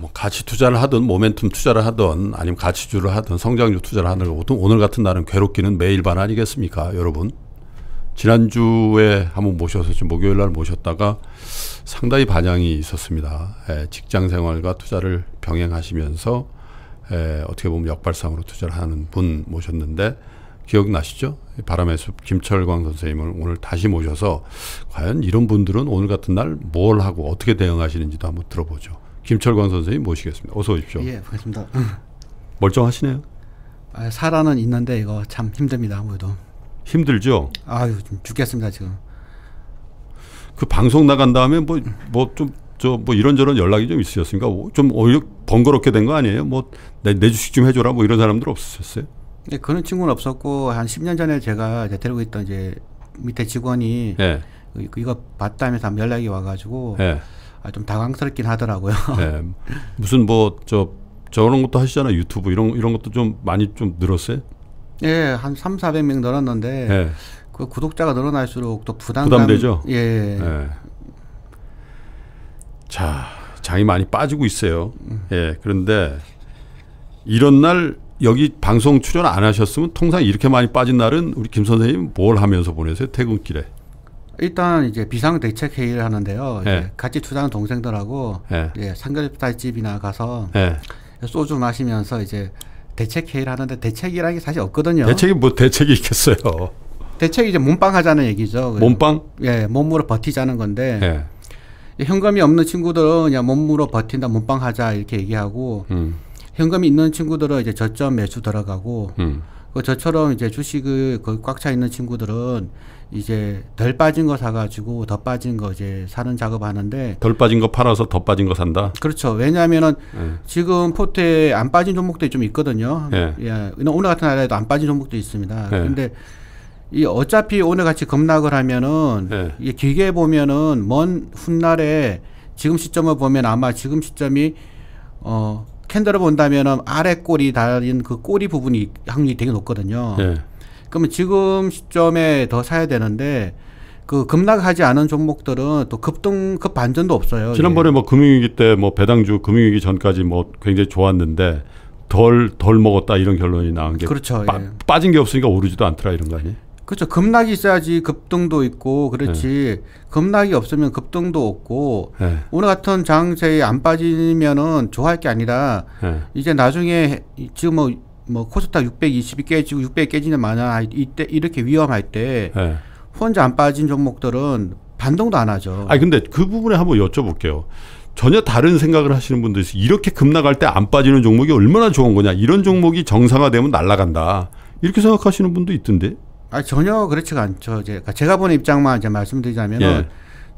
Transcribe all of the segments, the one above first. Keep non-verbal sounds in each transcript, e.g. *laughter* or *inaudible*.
뭐 가치 투자를 하든 모멘텀 투자를 하든 아니면 가치주를 하든 성장주 투자를 하든 보통 오늘 같은 날은 괴롭기는 매일 반 아니겠습니까, 여러분? 지난주에 한 번 모셔서 지금 목요일 날 모셨다가 상당히 반향이 있었습니다. 예, 직장 생활과 투자를 병행하시면서 예, 어떻게 보면 역발상으로 투자를 하는 분 모셨는데 기억나시죠? 바람의 숲 김철광 선생님을 오늘 다시 모셔서 과연 이런 분들은 오늘 같은 날 뭘 하고 어떻게 대응하시는지도 한번 들어보죠. 김철권 선생님 모시겠습니다. 어서 오십시오. 예, 반갑습니다. 멀쩡하시네요. 아, 살아는 있는데 이거 참 힘듭니다. 아무래도. 힘들죠. 아유, 죽겠습니다 지금. 그 방송 나간 다음에 뭐 뭐 좀 저뭐 뭐 이런저런 연락이 좀 있으셨습니까? 뭐 좀 오히려 번거롭게 된 거 아니에요? 뭐내 내 주식 좀 해줘라 뭐 이런 사람들 없으셨어요? 네, 그런 친구는 없었고 한 10년 전에 제가 이제 데리고 있던 이제 밑에 직원이 네. 이거 봤다면서 연락이 와가지고 네. 아, 좀 당황스럽긴 하더라고요. *laughs* 네. 무슨 뭐 저 저런 것도 하시잖아요. 유튜브 이런 이런 것도 좀 많이 좀 늘었어요? 예, 네, 한 3, 400명 늘었는데 네. 그 구독자가 늘어날수록 또 부담감 되죠 예. 네. 자, 장이 많이 빠지고 있어요. 음. 예. 그런데 이런 날 여기 방송 출연 안 하셨으면 통상 이렇게 많이 빠진 날은 우리 김 선생님 뭘 하면서 보내세요? 퇴근길에. 일단 이제 비상 대책 회의를 하는데요. 예. 같이 투자하는 동생들하고 예. 예 삼겹살집이나 가서 예. 소주 마시면서 이제 대책 회의를 하는데 대책이라는 게 사실 없거든요. 대책이 뭐 대책이 있겠어요. 대책이 이제 몸빵 하자는 얘기죠. 몸빵? 예, 몸으로 버티자는 건데 예. 현금이 없는 친구들은 그냥 몸으로 버틴다, 몸빵 하자 이렇게 얘기하고 음. 현금이 있는 친구들은 이제 저점 매수 들어가고. 음. 그 저처럼 이제 주식을 거의 꽉 차 있는 친구들은 이제 덜 빠진 거 사가지고 더 빠진 거 이제 사는 작업하는데 덜 빠진 거 팔아서 더 빠진 거 산다. 그렇죠. 왜냐하면은 네. 지금 포트에 안 빠진 종목들이 좀 있거든요. 네. 예. 예. 오늘 같은 날에도 안 빠진 종목도 있습니다. 네. 근데 이 어차피 오늘 같이 급락을 하면은 네. 예. 이 길게 보면은 먼 훗날에 지금 시점을 보면 아마 지금 시점이 어 캔들을 본다면 아래 꼬리 달린 그 꼬리 부분이 확률이 되게 높거든요. 네. 그러면 지금 시점에 더 사야 되는데 그 급락하지 않은 종목들은 또 급등 급 반전도 없어요. 예. 지난번에 예. 뭐 금융위기 때 뭐 배당주 금융위기 전까지 뭐 굉장히 좋았는데 덜덜 덜 먹었다 이런 결론이 나온 게 그렇죠. 빠, 예. 빠진 게 없으니까 오르지도 않더라 이런 거 아니에요? 그렇죠. 급락이 있어야지 급등도 있고 그렇지. 네. 급락이 없으면 급등도 없고 네. 오늘 같은 장세에 안 빠지면은 좋아할 게 아니라 네. 이제 나중에 지금 뭐, 뭐 코스닥 620이 깨지고 600 깨지는 만화 아, 이때 이렇게 위험할 때 네. 혼자 안 빠진 종목들은 반동도 안 하죠. 아 근데 그 부분에 한번 여쭤볼게요. 전혀 다른 생각을 하시는 분들 있어요. 이렇게 급락할 때 안 빠지는 종목이 얼마나 좋은 거냐 이런 종목이 정상화되면 날아간다 이렇게 생각하시는 분도 있던데 아 전혀 그렇지가 않죠. 그러니까 제가 제가 보 입장만 이제 말씀드리자면 예.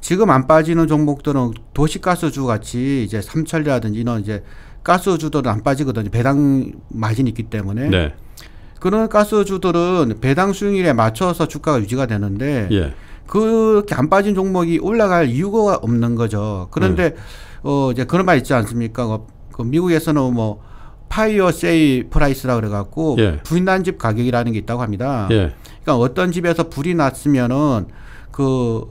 지금 안 빠지는 종목들은 도시가스주 같이 이제 삼철이라든지 이런 이제 가스주들은 안 빠지거든요. 배당 마진이 있기 때문에. 네. 그런 가스주들은 배당 수익률에 맞춰서 주가가 유지가 되는데 예. 그렇게 안 빠진 종목이 올라갈 이유가 없는 거죠. 그런데 음. 어 이제 그런 말 있지 않습니까? 어, 그 미국에서는 뭐 파이어 세이 프라이스라 그래 갖고 예. 부인난 집 가격이라는 게 있다고 합니다. 예. 그러니까 어떤 집에서 불이 났으면은 그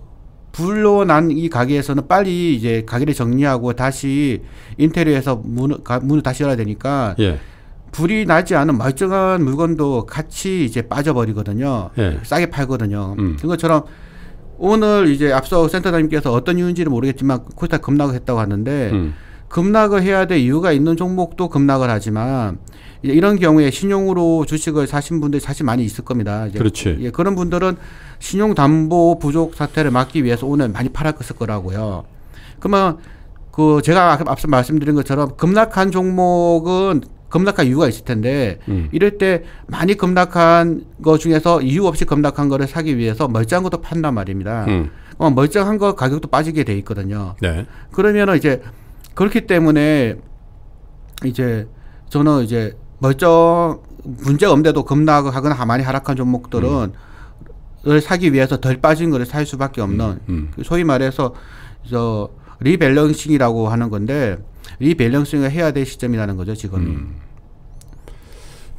불로 난 이 가게에서는 빨리 이제 가게를 정리하고 다시 인테리어에서 문을, 가, 문을 다시 열어야 되니까 예. 불이 나지 않은 멀쩡한 물건도 같이 이제 빠져버리거든요. 예. 싸게 팔거든요. 음. 그런 것처럼 오늘 이제 앞서 센터장님께서 어떤 이유인지는 모르겠지만 코스타 급락을 했다고 하는데 음. 급락을 해야 될 이유가 있는 종목도 급락을 하지만 이런 경우에 신용으로 주식을 사신 분들이 사실 많이 있을 겁니다. 그렇지. 예, 그런 분들은 신용담보 부족 사태를 막기 위해서 오늘 많이 팔았을 거라고요. 그러면 그 제가 앞서 말씀드린 것처럼 급락한 종목은 급락할 이유가 있을 텐데 음. 이럴 때 많이 급락한 것 중에서 이유 없이 급락한 거를 사기 위해서 멀쩡한 것도 판단 말입니다. 음. 어, 멀쩡한 거 가격도 빠지게 돼 있거든요. 네. 그러면 이제 그렇기 때문에 이제 저는 이제 멀쩡 문제가 없는데도 급락하거나 많이 하락한 종목들은 을 사기 위해서 덜 빠진 거를 살 수밖에 없는 음, 음. 그 소위 말해서 저 리밸런싱이라고 하는 건데 리밸런싱을 해야 될 시점이라는 거죠 지금. 음.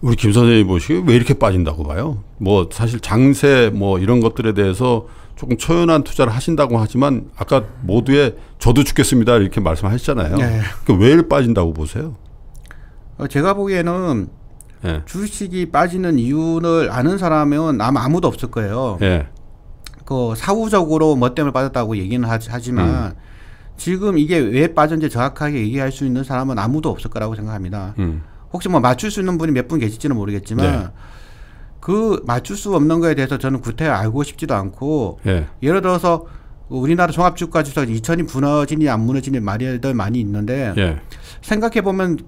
우리 김 선생님 보시기에 왜 이렇게 빠진다고 봐요? 뭐 사실 장세 뭐 이런 것들에 대해서 조금 초연한 투자를 하신다고 하지만 아까 모두의 저도 죽겠습니다 이렇게 말씀하셨잖아요. 네. 그왜 빠진다고 보세요? 어, 제가 보기에는 예. 주식이 빠지는 이유를 아는 사람은 아마 아무도 없을 거예요. 예. 그 사후적으로 뭐 때문에 빠졌다고 얘기는 하지만 음. 지금 이게 왜 빠졌는지 정확하게 얘기할 수 있는 사람은 아무도 없을 거라고 생각합니다. 음. 혹시 뭐 맞출 수 있는 분이 몇 분 계실지는 모르겠지만 네. 그 맞출 수 없는 거에 대해서 저는 구태 여 알고 싶지도 않고 예. 를 들어서 우리나라 종합주가 지수가 2000이 무너지니 안 무너지니 말이들 많이 있는데 예. 생각해 보면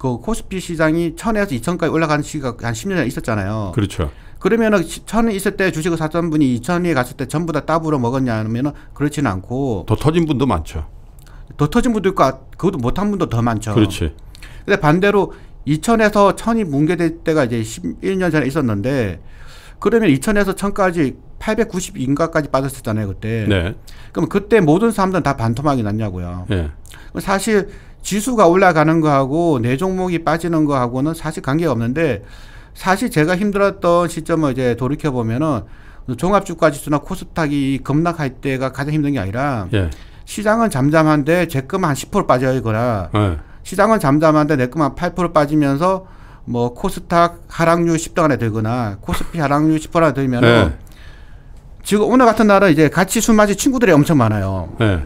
그 코스피 시장이 천에서 이천까지 올라가는 시기가 한 십년 있었잖아요. 그렇죠. 그러면은 천이 있을 때 주식을 샀던 분이 이천에 갔을 때 전부 다 따블로 먹었냐면은 그렇지는 않고 더 터진 분도 많죠. 더 터진 분도 있고 아, 그것도 못한 분도 더 많죠. 그렇지. 근데 반대로 이천에서천이 뭉개될 때가 이제 십일 년 전에 있었는데 그러면 이천에서천까지 팔백구 인가까지 빠졌었잖아요, 그때. 네. 그럼 그때 모든 사람들은 다 반토막이 났냐고요. 네. 사실 지수가 올라가는 거하고 내 종목이 빠지는 거하고는 사실 관계가 없는데 사실 제가 힘들었던 시점을 이제 돌이켜 보면은 종합주가지수나 코스닥이 급락할 때가 가장 힘든 게 아니라 예. 시장은 잠잠한데 제금만 한10% 빠져거나 있 예. 시장은 잠잠한데 내금만 8% 빠지면서 뭐 코스닥 하락률 10등 안에 들거나 코스피 하락률 10% 안에 들면은 예. 지금 오늘 같은 날은 이제 같이 술 마신 친구들이 엄청 많아요. 예.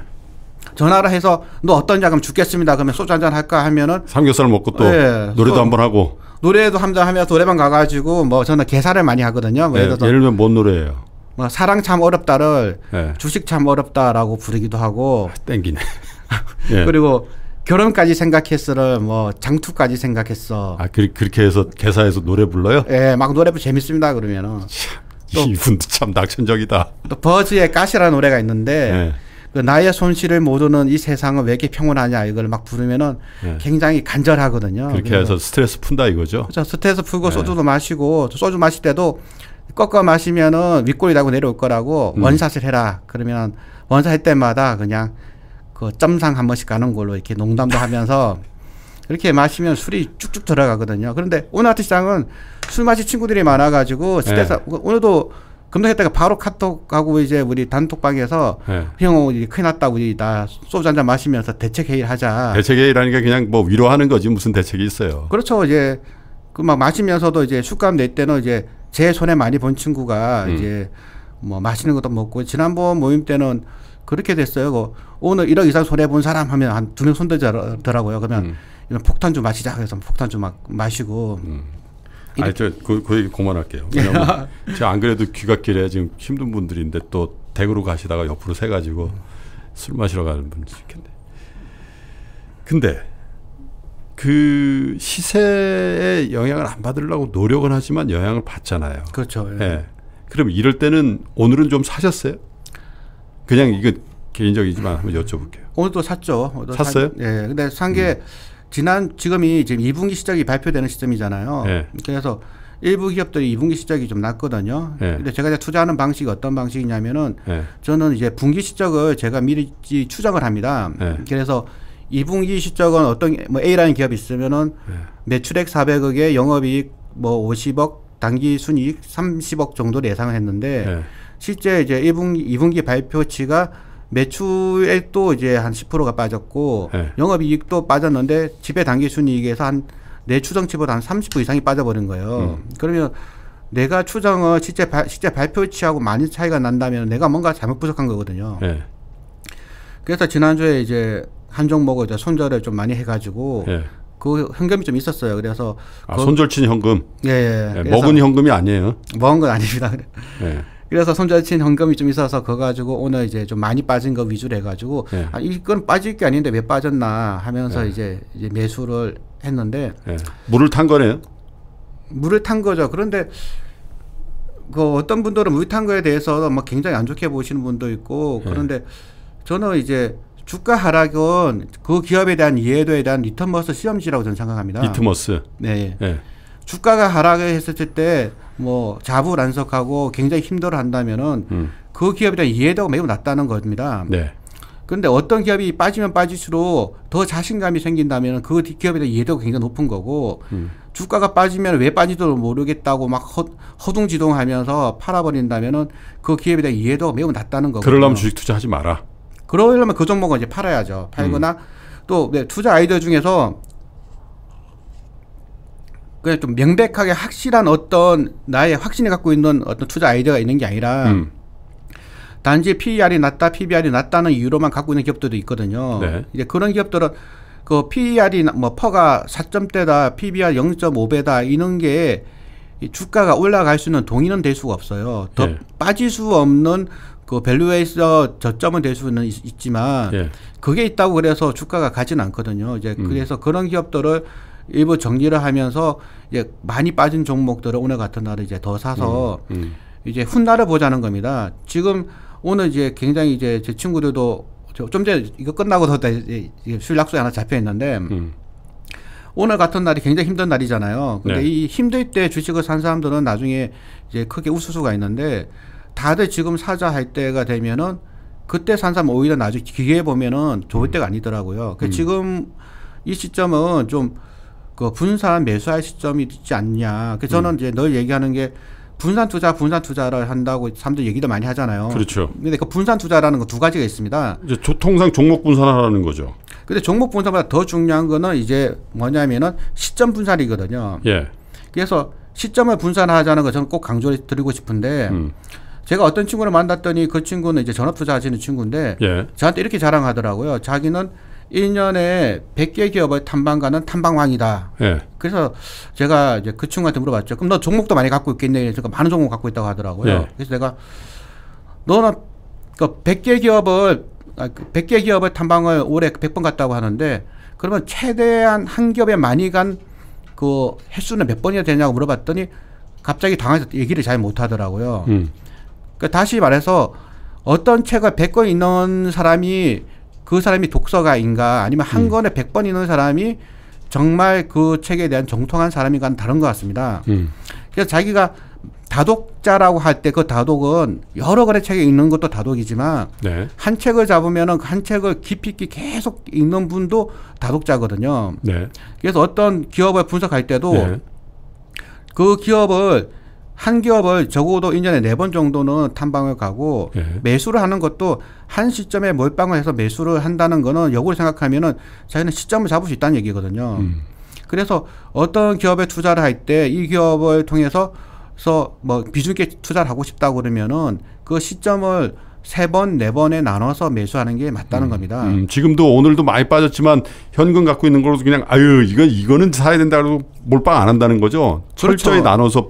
전화를 해서 너 어떤냐 그 죽겠습니다. 그러면 소주 한잔 할까 하면은 삼겹살 먹고 또 예, 노래도 한번 하고 노래도 한잔 하면 노래방 가가지고 뭐 저는 개사를 많이 하거든요. 예, 예를 들면 뭔 노래예요? 뭐 사랑 참 어렵다를 예. 주식 참 어렵다라고 부르기도 하고 아, 땡기네. *laughs* 예. 그리고 결혼까지 생각했어를 뭐 장투까지 생각했어. 아 그, 그렇게 해서 개사해서 노래 불러요? 예, 막 노래 도 재밌습니다 그러면은. 참, 이분도 참 낙천적이다. 또 버즈의 가시라는 노래가 있는데 예. 그 나의 손실을 모르는 이 세상은 왜 이렇게 평온하냐 이걸 막 부르면은 네. 굉장히 간절하거든요. 그렇게 해서 스트레스 푼다 이거죠. 그렇죠. 스트레스 풀고 네. 소주도 마시고 소주 마실 때도 꺾어 마시면은 윗골이라고 내려올 거라고 음. 원샷을 해라. 그러면 원샷할 때마다 그냥 그 점상 한 번씩 가는 걸로 이렇게 농담도 하면서 이렇게 *laughs* 마시면 술이 쭉쭉 들어가거든요. 그런데 오늘 아트 시장은 술 마신 친구들이 많아가지고 스트레스 네. 오늘도 금동했다가 바로 카톡하고 이제 우리 단톡방에서 네. 형 큰일 났다 우리 나 소주 한잔 마시면서 대책 회의를 하자. 대책 회의라는게 그냥 뭐 위로하는 거지 무슨 대책이 있어요. 그렇죠. 이제 그 막 마시면서도 이제 술값 낼 때는 이제 제 손에 많이 본 친구가 음. 이제 뭐 맛있는 것도 먹고 지난번 모임 때는 그렇게 됐어요. 뭐 오늘 1억 이상 손해 본 사람 하면 한 두 명 손들더라고요. 그러면 음. 이런 폭탄 주 마시자 그래서 폭탄 주막 마시고 음. 아니 저그 그 얘기 그만할게요. 왜냐면 제가 안 그래도 귀갓길에 지금 힘든 분들인데 또 댁으로 가시다가 옆으로 새 가지고 음. 술 마시러 가는 분들 있겠네. 근데 그시세에 영향을 안 받으려고 노력은 하지만 영향을 받잖아요. 그렇죠. 예. 예. 그럼 이럴 때는 오늘은 좀 사셨어요? 그냥 이거 개인적이지만 한번 여쭤볼게요. 오늘 또 샀죠. 오늘 샀어요? 사, 예. 근데 산게 음. 지난 지금이 지금 2분기 시작이 발표되는 시점이잖아요. 예. 그래서 일부 기업들이 2분기 시적이좀 낮거든요. 예. 근데 제가 이제 투자하는 방식이 어떤 방식이냐면은 예. 저는 이제 분기 시적을 제가 미리 추정을 합니다. 예. 그래서 2분기 시적은 어떤 뭐 A라는 기업이 있으면은 예. 매출액 400억에 영업이익 뭐 50억 단기 순이익 30억 정도를 예상을 했는데 예. 실제 이제 1분기 2분기 발표치가 매출액도 이제 한 10%가 빠졌고 네. 영업이익도 빠졌는데 지배단기 순이익에서 한 내 추정치보다 한 30% 이상이 빠져버린 거예요. 음. 그러면 내가 추정을 실제 바, 실제 발표치하고 많이 차이가 난다면 내가 뭔가 잘못 분석한 거거든요. 네. 그래서 지난주에 이제 한 종목을 이제 손절을 좀 많이 해가지고 네. 그 현금이 좀 있었어요. 그래서 아, 그, 손절친 현금. 예. 예. 먹은 현금이 아니에요. 먹은 건 아닙니다. 예. 그래서 손절친 현금이 좀 있어서 그거 가지고 오늘 이제 좀 많이 빠진 거 위주로 해가지고 네. 아, 이건 빠질 게 아닌데 왜 빠졌나 하면서 네. 이제, 이제 매수를 했는데 네. 물을 탄 거네요. 물을 탄 거죠. 그런데 그 어떤 분들은 물 탄 거에 대해서 막 뭐 굉장히 안 좋게 보시는 분도 있고 네. 그런데 저는 이제 주가 하락은 그 기업에 대한 이해도에 대한 리터머스 시험지라고 저는 생각합니다. 리터머스. 네. 네. 주가가 하락했을 때 뭐 자부란석하고 굉장히 힘들어 한다면은 음. 그 기업에 대한 이해도가 매우 낮다는 겁니다. 네. 그런데 어떤 기업이 빠지면 빠질수록 더 자신감이 생긴다면 그 기업에 대한 이해도가 굉장히 높은 거고 음. 주가가 빠지면 왜 빠지도 모르겠다고 막 허, 허둥지둥하면서 팔아버린다면은 그 기업에 대한 이해도가 매우 낮다는 거고. 그러려면 주식 투자하지 마라. 그러려면 그 종목은 이제 팔아야죠. 팔거나 음. 또 네, 투자 아이디어 중에서 그좀 냥 명백하게 확실한 어떤 나의 확신이 갖고 있는 어떤 투자 아이디어가 있는 게 아니라 음. 단지 PER이 낮다, PBR이 e 낮다는 이유로만 갖고 있는 기업들도 있거든요. 네. 이제 그런 기업들은 그 PER이 뭐 퍼가 4점대다, PBR e 0.5배다 이런 게 주가가 올라갈 수 있는 동의는 될 수가 없어요. 더 네. 빠질 수 없는 그 밸류에이서 저점은 될 수는 있, 지만 예. 그게 있다고 그래서 주가가 가진 않거든요. 이제 음. 그래서 그런 기업들을 일부 정리를 하면서 이제 많이 빠진 종목들을 오늘 같은 날에 이제 더 사서 음, 음. 이제 훗날을 보자는 겁니다. 지금 오늘 이제 굉장히 이제 제 친구들도 좀 전에 이거 끝나고서 술약속이 하나 잡혀 있는데 음. 오늘 같은 날이 굉장히 힘든 날이잖아요. 근데 네. 이 힘들 때 주식을 산 사람들은 나중에 이제 크게 웃을 수가 있는데 다들 지금 사자 할 때가 되면은 그때 산 사람 오히려 나중에 기계에 보면은 좋을 음. 때가 아니더라고요. 그 음. 지금 이 시점은 좀그 분산 매수할 시점이 있지 않냐. 그 저는 음. 이제 늘 얘기하는 게 분산 투자, 분산 투자를 한다고 사람들 얘기도 많이 하잖아요. 그렇죠. 근데 그 분산 투자라는 거 두 가지가 있습니다. 이제 조, 통상 종목 분산하라는 거죠. 근데 종목 분산보다 더 중요한 거는 이제 뭐냐면은 시점 분산이거든요. 예. 그래서 시점을 분산하자는 거 저는 꼭 강조를 드리고 싶은데 음. 제가 어떤 친구를 만났더니 그 친구는 이제 전업 투자하시는 친구인데 예. 저한테 이렇게 자랑하더라고요. 자기는 1년에 100개 기업의 탐방가는 탐방왕이다. 예. 그래서 제가 이제 그 친구한테 물어봤죠. 그럼 너 종목도 많이 갖고 있겠네. 그러니까 많은 종목 갖고 있다고 하더라고요. 예. 그래서 내가 너는 그 100개 기업을 100개 아, 그 기업의 탐방을 올해 100번 갔다고 하는데 그러면 최대한 한 기업에 많이 간 그 횟수는 몇 번이나 되냐고 물어봤더니 갑자기 당해서 얘기를 잘 못하더라고요. 음. 그러니까 다시 말해서 어떤 책을 100권 있는 사람이 그 사람이 독서가인가 아니면 한 음. 권에 백 번 읽는 사람이 정말 그 책에 대한 정통한 사람인가는 다른 것 같습니다. 음. 그래서 자기가 다독자라고 할 때 그 다독은 여러 권의 책을 읽는 것도 다독이지만 네. 한 책을 잡으면은 한 책을 깊이 있게 계속 읽는 분도 다독자거든요. 네. 그래서 어떤 기업을 분석할 때도 네. 그 기업을 한 기업을 적어도 1년에 네 번 정도는 탐방을 가고 예. 매수를 하는 것도 한 시점에 몰빵을 해서 매수를 한다는 거는 역으로 생각하면은 자기는 시점을 잡을 수 있다는 얘기거든요. 음. 그래서 어떤 기업에 투자를 할 때 이 기업을 통해서 서뭐 비중 있게 투자를 하고 싶다 그러면은 그 시점을 세 번, 네 번에 나눠서 매수하는 게 맞다는 음, 겁니다. 음, 지금도 오늘도 많이 빠졌지만 현금 갖고 있는 걸로 도 그냥 아유 이건 이거는 사야 된다고 몰빵 안 한다는 거죠. 그렇죠. 철저히 나눠서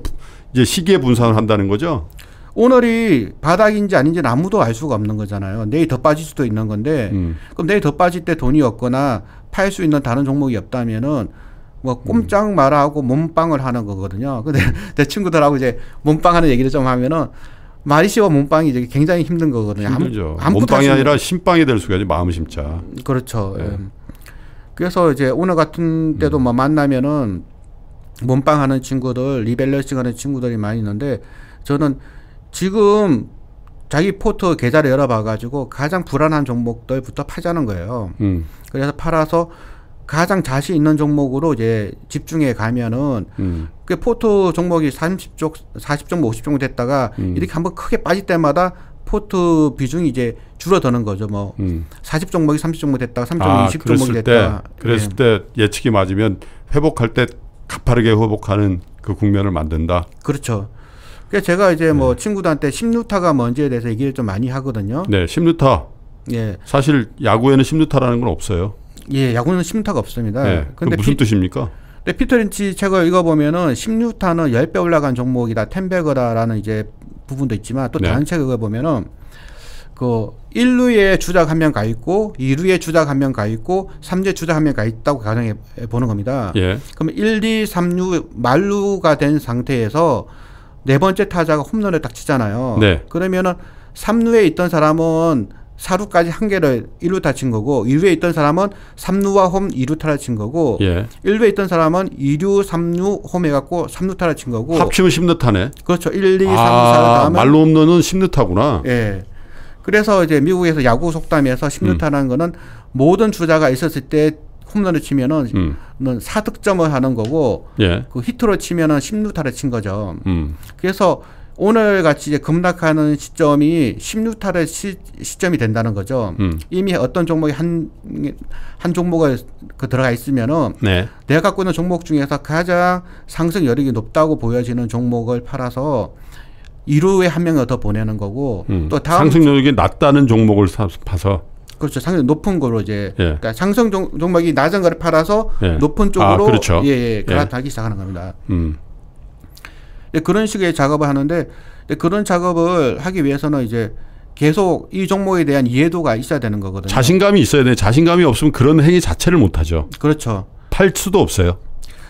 이제 시기에 분산을 한다는 거죠. 오늘이 바닥인지 아닌지 아무도 알 수가 없는 거잖아요. 내일 더 빠질 수도 있는 건데 음. 그럼 내일 더 빠질 때 돈이 없거나 팔 수 있는 다른 종목이 없다면은 뭐 꼼짝 음. 말하고 몸빵을 하는 거거든요. *laughs* 근데 내 친구들하고 이제 몸빵하는 얘기를 좀 하면은 마리시와 몸빵이 이제 굉장히 힘든 거거든요. 힘들죠. 아무, 몸빵이 아니라 심빵이 될 수가 있지 마음 심자. 그렇죠. 네. 예. 그래서 이제 오늘 같은 때도 음. 뭐 만나면은 몸빵하는 친구들, 리밸런싱하는 친구들이 많이 있는데 저는 지금 자기 포트 계좌를 열어봐가지고 가장 불안한 종목들부터 파자는 거예요. 음. 그래서 팔아서 가장 자신 있는 종목으로 이제 집중해 가면은 음. 그 포트 종목이 30쪽, 4 0쪽목5 0종 됐다가 음. 이렇게 한번 크게 빠질 때마다 포트 비중이 이제 줄어드는 거죠. 뭐 음. 40종목이 30종목 됐다가 30종목이 아, 20종목이 됐다. 그랬을 네. 때 예측이 맞으면 회복할 때 가파르게 회복하는 그 국면을 만든다. 그렇죠. 그러니까 제가 이제 뭐 네. 친구들한테 심루타가 뭔지에 뭐 대해서 얘기를 좀 많이 하거든요. 네, 심루타. 예. 사실 야구에는 심루타라는 건 없어요. 예, 야구는 심루타가 없습니다. 네. 근데 무슨 피, 뜻입니까? 근데 피터 린치 책을 읽어보면은 심루타는 열 배 올라간 종목이다, 텐베거다라는 이제 부분도 있지만 또 네. 다른 책을 읽어보면은 그 1루에 주자 한 명 가 있고 2루에 주자 한 명 가 있고 3루에 주자 한 명 가 있다고 가정해 보는 겁니다. 예. 그럼 1, 2, 3루 만루가 된 상태에서 네 번째 타자가 홈런을 딱 치잖아요. 네. 그러면은 3루에 있던 사람은 4루까지 한 개를 1루 타친 거고 2루에 있던 사람은 3루와 홈 2루 타를 친 거고 예. 1루에 있던 사람은 2루 3루 홈해 갖고 3루 타를 친 거고 합치면 10루 타네. 그렇죠. 1, 2, 3, 아, 4루 다음 말로 없는 10루 타구나. 예. 그래서 이제 미국에서 야구 속담에서 16타라는 음. 거는 모든 주자가 있었을 때 홈런을 치면은 음. 4득점을 하는 거고 예. 그 히트로 치면은 16타를 친 거죠. 음. 그래서 오늘 같이 이제 급락하는 시점이 16타를 시, 시점이 된다는 거죠. 음. 이미 어떤 종목이 한, 한 종목에 그 들어가 있으면은 네. 내가 갖고 있는 종목 중에서 가장 상승 여력이 높다고 보여지는 종목을 팔아서 1루에 한 명을 더 보내는 거고 음. 또 다음 상승력이 낮다는 종목을 사, 파서 그렇죠. 상승 높은 거로 이제 예. 그러니까 상승 종, 목이 낮은 거를 팔아서 예. 높은 아, 쪽으로 아, 그렇죠. 예, 예, 예. 갈아타기 예. 시작하는 겁니다. 음. 그런 식의 작업을 하는데 그런 작업을 하기 위해서는 이제 계속 이 종목에 대한 이해도가 있어야 되는 거거든요. 자신감이 있어야 돼. 자신감이 없으면 그런 행위 자체를 못 하죠. 그렇죠. 팔 수도 없어요.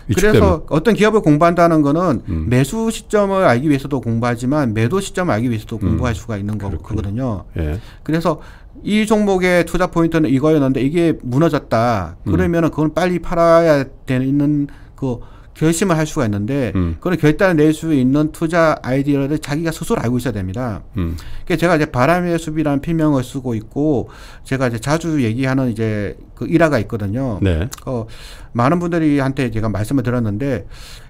위축되면. 그래서 어떤 기업을 공부한다는 거는 음. 매수 시점을 알기 위해서도 공부하지만 매도 시점을 알기 위해서도 공부할 음. 수가 있는 그렇군요. 거거든요. 예. 그래서 이 종목의 투자 포인트는 이거였는데 이게 무너졌다. 음. 그러면은 그건 빨리 팔아야 되는 그 결심을 할 수가 있는데 음. 그런 결단을 낼 수 있는 투자 아이디어를 자기가 스스로 알고 있어야 됩니다. 음. 그러 그러니까 제가 이제 바람의 숲이라는 필명을 쓰고 있고 제가 이제 자주 얘기하는 이제 그 일화가 있거든요. 네. 어, 많은 분들이한테 제가 말씀을 드렸는데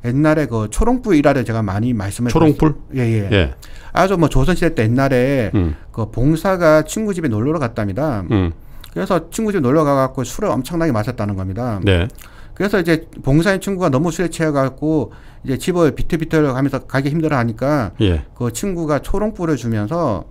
옛날에 그 초롱불 일화를 제가 많이 말씀을 초롱불 예예. 예. 예. 아주 뭐 조선시대 때 옛날에 음. 그 봉사가 친구 집에 놀러 갔답니다. 음. 그래서 친구 집에 놀러 가갖고 술을 엄청나게 마셨다는 겁니다. 네. 그래서 이제 봉사인 친구가 너무 술에 취해갖고 이제 집을 비틀비틀 하면서 가기 힘들어하니까 예. 그 친구가 초롱불을 주면서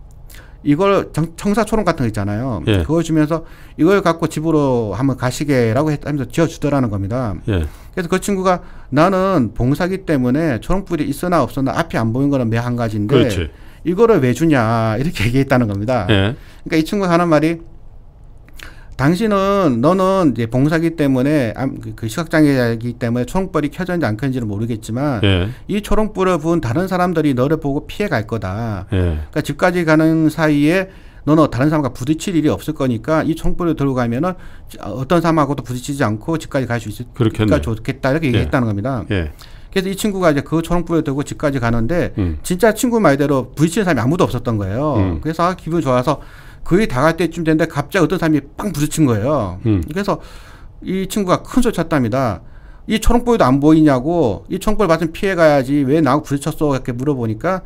이걸 청사 초롱 같은 거 있잖아요. 예. 그걸 주면서 이걸 갖고 집으로 한번 가시게라고 했다면서 지어주더라는 겁니다. 예. 그래서 그 친구가 나는 봉사기 때문에 초롱불이 있으나 없으나 앞이 안 보이는 거는 매한 가지인데 그렇지. 이거를 왜 주냐 이렇게 *laughs* 얘기했다는 겁니다. 예. 그러니까 이 친구가 하는 말이 당신은 너는 이제 봉사기 때문에 그, 그 시각장애이기 때문에 초롱불이 켜져있는지안 켜졌는지는 모르겠지만 예. 이 초롱불을 본 다른 사람들이 너를 보고 피해 갈 거다. 예. 그러니까 집까지 가는 사이에 너는 다른 사람과 부딪힐 일이 없을 거니까 이 총불을 들고 가면은 어, 어떤 사람하고도 부딪히지 않고 집까지 갈 수 있을 그러니까 좋겠다 이렇게 예. 얘기했다는 예. 겁니다. 그래서 이 친구가 이제 그 초롱불을 들고 집까지 가는데 음. 진짜 친구 말대로 부딪히 사람이 아무도 없었던 거예요. 음. 그래서 아, 기분 좋아서 거의 다갈 때쯤 됐는데 갑자기 어떤 사람이 빵 부딪힌 거예요. 음. 그래서 이 친구가 큰 소리 쳤답니다. 이 초롱볼도 안 보이냐고 이 초롱볼 봤으면 피해가야지 왜 나하고 부딪혔어 이렇게 물어보니까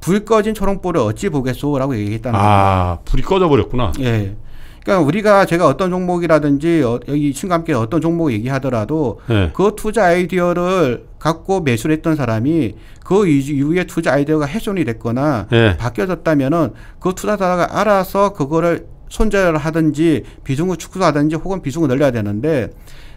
불 꺼진 초롱볼을 어찌 보겠소라고 얘기했다는 아 거예요. 불이 꺼져 버렸구나. 예. 그러니까 우리가 제가 어떤 종목이라든지 어, 여기 친구 함께 어떤 종목 얘기하더라도 네. 그 투자 아이디어를 갖고 매수를 했던 사람이 그 이후에 투자 아이디어가 훼손이 됐거나 네. 바뀌어졌다면은 그 투자자가 알아서 그거를 손절하든지 비중을 축소하든지 혹은 비중을 늘려야 되는데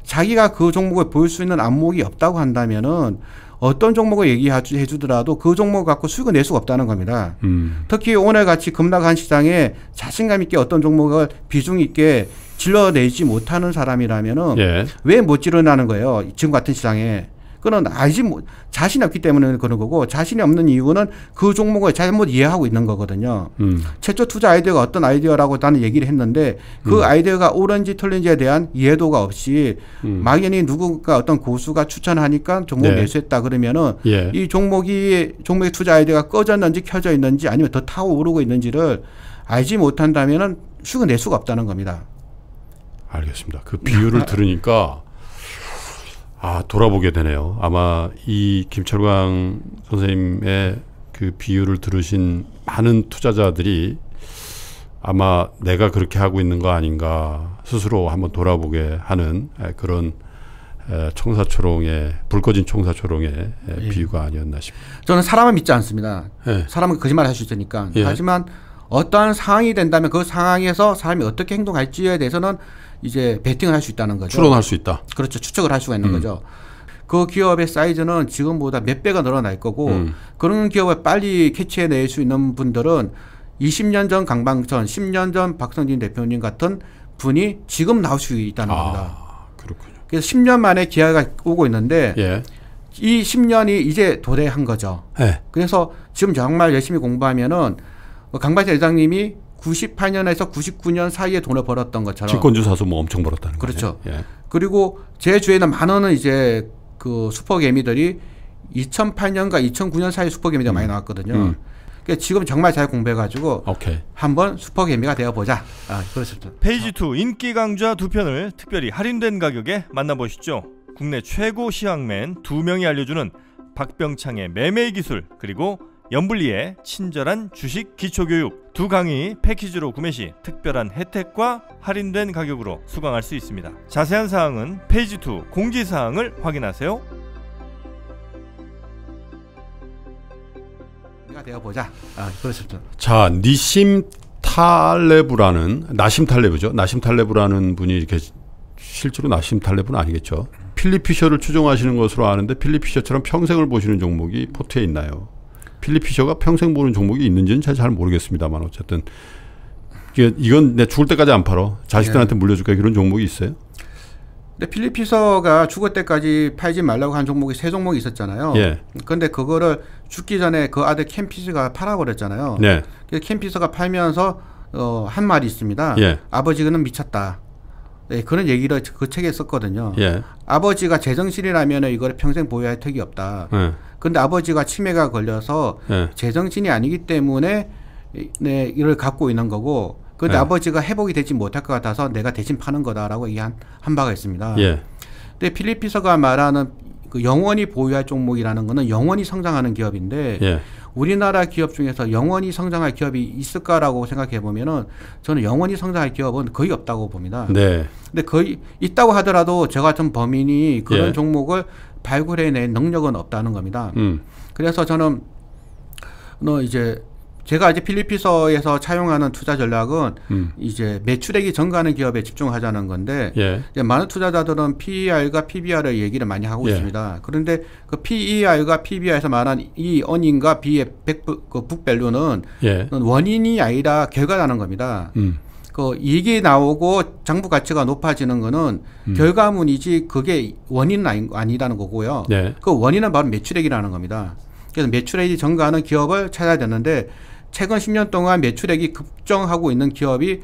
자기가 그 종목을 볼 수 있는 안목이 없다고 한다면은 어떤 종목을 얘기해 주더라도 그 종목 갖고 수익을 낼 수가 없다는 겁니다. 음. 특히 오늘 같이 급락한 시장에 자신감 있게 어떤 종목을 비중 있게 질러내지 못하는 사람이라면은 예. 왜못 질러나는 거예요? 지금 같은 시장에. 그건 알지 뭐 자신이 없기 때문에 그런 거고 자신이 없는 이유는 그 종목을 잘못 이해하고 있는 거거든요. 음. 최초 투자 아이디어가 어떤 아이디어라고 나는 얘기를 했는데 그 음. 아이디어가 옳은지 틀린지에 대한 이해도가 없이 음. 막연히 누군가 어떤 고수가 추천하니까 종목 네. 매수했다 그러면은 예. 이 종목이 종목의 투자 아이디어가 꺼졌는지 켜져 있는지 아니면 더 타오르고 있는지를 알지 못한다면은 수익을 낼 수가 없다는 겁니다. 알겠습니다. 그 비유를 들으니까 *laughs* 아 돌아보게 되네요. 아마 이 김철광 선생님의 그 비유를 들으신 많은 투자자들이 아마 내가 그렇게 하고 있는 거 아닌가 스스로 한번 돌아보게 하는 그런 청사초롱의 불 꺼진 청사초롱의 예. 비유가 아니었나 싶습니다. 저는 사람은 믿지 않습니다. 예. 사람은 거짓말 할수 있으니까. 예. 하지만 어떠한 상황이 된다면 그 상황에서 사람이 어떻게 행동할지에 대해서는 이제 베팅을 할 수 있다는 거죠. 추론할 수 있다. 그렇죠. 추측을 할 수가 있는 음. 거죠. 그 기업의 사이즈는 지금보다 몇 배가 늘어날 거고 음. 그런 기업을 빨리 캐치해낼 수 있는 분들은 20년 전 강방천, 10년 전 박성진 대표님 같은 분이 지금 나올 수 있다는 아, 겁니다. 그렇군요. 그래서 10년 만에 기아가 오고 있는데 예. 이 10년이 이제 도래한 거죠. 예. 그래서 지금 정말 열심히 공부하면은 그 강박재 회장님이 98년에서 99년 사이에 돈을 벌었던 것처럼 직권주 사서 뭐 엄청 벌었다는 거죠. 그렇죠. 예. 그리고 제 주에는 만은 이제 그 슈퍼개미들이 2008년과 2009년 사이 슈퍼개미가 음. 많이 나왔거든요. 음. 그러니까 지금 정말 잘 공부해가지고 오케이. 한번 슈퍼개미가 되어보자. 아, 그렇습니다. 페이지 2 인기 강좌 두 편을 특별히 할인된 가격에 만나보시죠. 국내 최고 시황맨 두 명이 알려주는 박병창의 매매 기술 그리고 연불리의 친절한 주식 기초교육 두 강의 패키지로 구매 시 특별한 혜택과 할인된 가격으로 수강할 수 있습니다. 자세한 사항은 페이지 2 공지사항을 확인하세요. 내가 되어보자. 아, 그렇습 자, 니심 탈레브라는 나심 탈레브죠. 나심 탈레브라는 분이 이렇게 실제로 나심 탈레브는 아니겠죠. 필리피셔를 추종하시는 것으로 아는데 필리피셔처럼 평생을 보시는 종목이 포트에 있나요? 필리 피셔가 평생 보는 종목이 있는지는 잘, 모르겠습니다만 어쨌든 이게 이건 내 죽을 때까지 안 팔어 자식들한테 예. 물려줄까 이런 종목이 있어요? 근데 필리 피서가 죽을 때까지 팔지 말라고 한 종목이 세 종목이 있었잖아요. 예. 근데 그거를 죽기 전에 그 아들 캠피스가 팔아버렸잖아요. 네. 캠피스가 그 팔면서 어, 한 말이 있습니다. 예. 아버지는 그 미쳤다. 네, 그런 얘기를 그 책에 썼거든요. 예. 아버지가 제정신이라면 이걸 평생 보유할 턱이 없다. 그런데 예. 아버지가 치매가 걸려서 예. 제정신이 아니기 때문에 네, 이를 갖고 있는 거고 그런데 예. 아버지가 회복이 되지 못할 것 같아서 내가 대신 파는 거다라고 얘한한 바가 있습니다. 예. 근데 필리피서가 말하는 그 영원히 보유할 종목이라는 거는 영원히 성장하는 기업인데 예. 우리나라 기업 중에서 영원히 성장할 기업이 있을까라고 생각해 보면은 저는 영원히 성장할 기업은 거의 없다고 봅니다. 네. 근데 거의 있다고 하더라도 저 같은 범인이 그런 예. 종목을 발굴해낸 능력은 없다는 겁니다. 음. 그래서 저는 너 이제 제가 이제 필리피서에서 차용하는 투자 전략은 음. 이제 매출액이 증가하는 기업에 집중하자는 건데 예. 이제 많은 투자자들은 PER과 PBR의 얘기를 많이 하고 예. 있습니다. 그런데 그 PER과 PBR에서 말한 이원인과 B의 백부, 그 북밸류는 예. 원인이 아니라 결과라는 겁니다. 음. 그 이익이 나오고 장부 가치가 높아지는 거는 음. 결과문이지 그게 원인은 아니, 아니라는 거고요. 네. 그 원인은 바로 매출액이라는 겁니다. 그래서 매출액이 증가하는 기업을 찾아야 되는데 최근 10년 동안 매출액이 급증하고 있는 기업이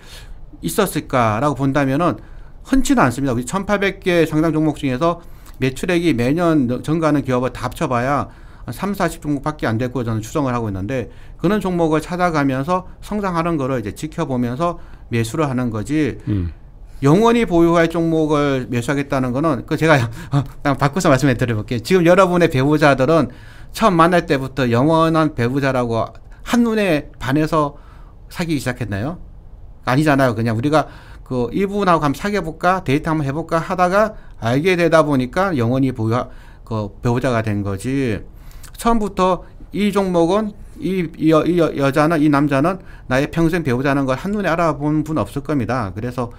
있었을까라고 본다면은 흔치는 않습니다. 우리 1,800개 상장 종목 중에서 매출액이 매년 증가하는 기업을 다 합쳐봐야 3, 40 종목밖에 안 됐고 저는 추정을 하고 있는데 그런 종목을 찾아가면서 성장하는 거를 이제 지켜보면서 매수를 하는 거지 음. 영원히 보유할 종목을 매수하겠다는 거는 그 제가 *laughs* 바꿔서 말씀해 드려볼게요. 지금 여러분의 배우자들은 처음 만날 때부터 영원한 배우자라고 한눈에 반해서 사귀기 시작했나요? 아니잖아요. 그냥 우리가 그 1분하고 한번 사귀어볼까? 데이트 한번 해볼까? 하다가 알게 되다 보니까 영원히 보유, 그 배우자가 된 거지. 처음부터 이 종목은 이, 이, 여, 이 여, 자는이 남자는 나의 평생 배우자는 걸 한눈에 알아본 분 없을 겁니다. 그래서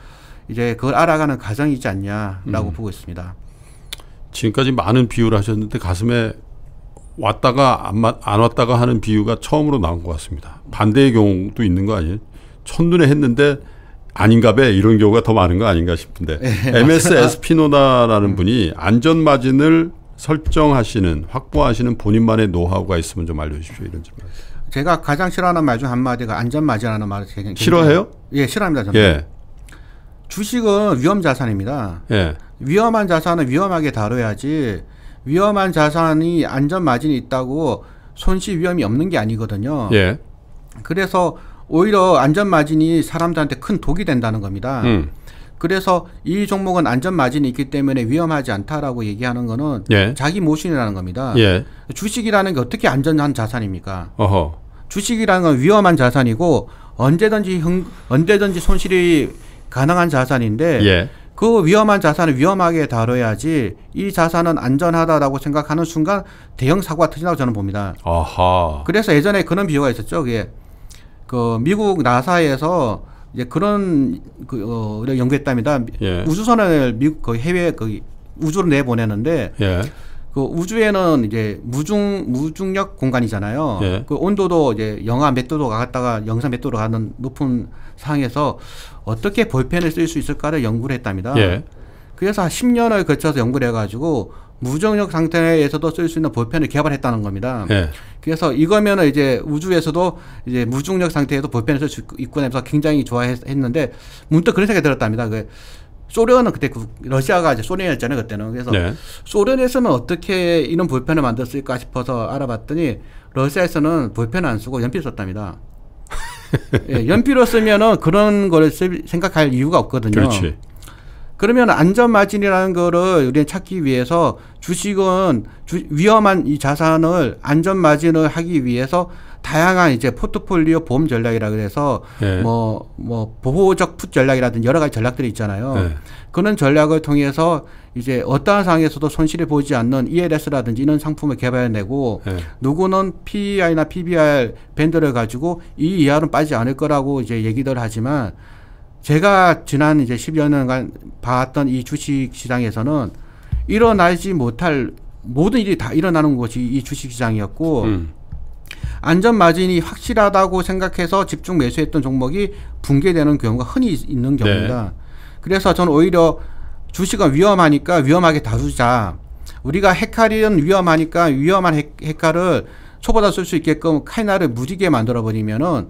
이제 그걸 알아가는 과정이지 않냐라고 음. 보고 있습니다. 지금까지 많은 비유를 하셨는데 가슴에 왔다가 안, 안 왔다가 하는 비유가 처음으로 나온 것 같습니다. 반대의 경우도 있는 거 아니에요? 첫눈에 했는데 아닌가 배 이런 경우가 더 많은 거 아닌가 싶은데 네, 예, MS 에스피노나라는 분이 안전 마진을 설정하시는 확보하시는 본인만의 노하우가 있으면 좀 알려주십시오 이런 점. 제가 가장 싫어하는 말 중 한 마디가 그 안전 마진이라는 말을 제가 싫어해요? 예, 싫어합니다 저는. 예. 주식은 위험 자산입니다. 예. 위험한 자산은 위험하게 다뤄야지 위험한 자산이 안전 마진이 있다고 손실 위험이 없는 게 아니거든요. 예. 그래서 오히려 안전 마진이 사람들한테 큰 독이 된다는 겁니다. 음. 그래서 이 종목은 안전 마진이 있기 때문에 위험하지 않다라고 얘기하는 거는 예. 자기 모신이라는 겁니다. 예. 주식이라는 게 어떻게 안전한 자산입니까? 어허. 주식이라는 건 위험한 자산이고 언제든지 흥, 언제든지 손실이 가능한 자산인데 예. 그 위험한 자산을 위험하게 다뤄야지 이 자산은 안전하다라고 생각하는 순간 대형 사고가 터진다고 저는 봅니다. 아하. 그래서 예전에 그런 비유가 있었죠. 그게 그 미국 나사에서 이제 그런 그 어, 연구했답니다. 예. 우주선을 미국 그 해외 그 우주로 내보내는데 예. 그 우주에는 이제 무중 무중력 공간이잖아요. 예. 그 온도도 이제 영하 몇 도로 갔다가 영상 몇 도로 가는 높은 상에서 어떻게 볼펜을 쓸 수 있을까를 연구를 했답니다. 예. 그래서 한 10년을 거쳐서 연구를 해가지고 무정력 상태에서도 쓸 수 있는 볼펜을 개발했다는 겁니다. 예. 그래서 이거면은 이제 우주에서도 이제 무중력 상태에도 볼펜을 쓸 수 있구나 해서 굉장히 좋아했는데 문득 그런 생각이 들었답니다. 그 소련은 그때 그 러시아가 이제 소련이었잖아요 그때는 그래서 네. 소련에서는 어떻게 이런 볼펜을 만들었을까 싶어서 알아봤더니 러시아에서는 볼펜 안 쓰고 연필 썼답니다. 예, 연필로 쓰면은 그런 거를 생각할 이유가 없거든요. 그렇지. 그러면 안전 마진이라는 거를 우리는 찾기 위해서 주식은 주, 위험한 이 자산을 안전 마진을 하기 위해서 다양한 이제 포트폴리오 보험 전략이라 그래서 뭐뭐 예. 뭐 보호적 풋 전략이라든지 여러 가지 전략들이 있잖아요. 네. 그런 전략을 통해서 이제 어떠한 상황에서도 손실을 보지 않는 ELS라든지 이런 상품을 개발해내고 네. 누구는 PEI나 PBR 밴드를 가지고 이 이하로는 빠지지 않을 거라고 이제 얘기들 하지만 제가 지난 이제 10여 년간 봤던 이 주식 시장에서는 일어나지 못할 모든 일이 다 일어나는 것이 이 주식 시장이었고 음. 안전 마진이 확실하다고 생각해서 집중 매수했던 종목이 붕괴되는 경우가 흔히 있는 네. 경우입니다. 네. 그래서 저는 오히려 주식은 위험하니까 위험하게 다루자. 우리가 헤카리는 위험하니까 위험한 헤카을초보다쓸 수 있게끔 카이나를 무지개 만들어 버리면은